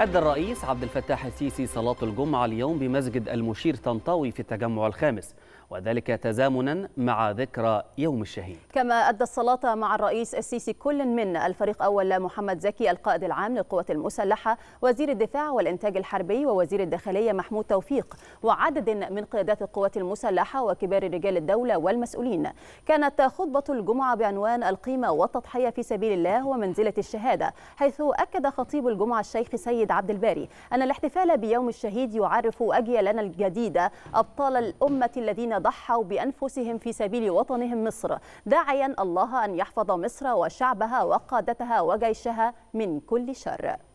أدى الرئيس عبد الفتاح السيسي صلاة الجمعة اليوم بمسجد المشير طنطاوي في التجمع الخامس وذلك تزامنا مع ذكرى يوم الشهيد كما أدى الصلاة مع الرئيس السيسي كل من الفريق أول محمد زكي القائد العام للقوات المسلحة وزير الدفاع والإنتاج الحربي ووزير الداخلية محمود توفيق وعدد من قيادات القوات المسلحة وكبار رجال الدولة والمسؤولين كانت خطبة الجمعة بعنوان القيمة والتضحية في سبيل الله ومنزلة الشهادة حيث أكد خطيب الجمعة الشيخ سيد السيد عبد الباري أن الاحتفال بيوم الشهيد يعرف أجيالنا الجديدة أبطال الأمة الذين ضحوا بأنفسهم في سبيل وطنهم مصر داعيا الله أن يحفظ مصر وشعبها وقادتها وجيشها من كل شر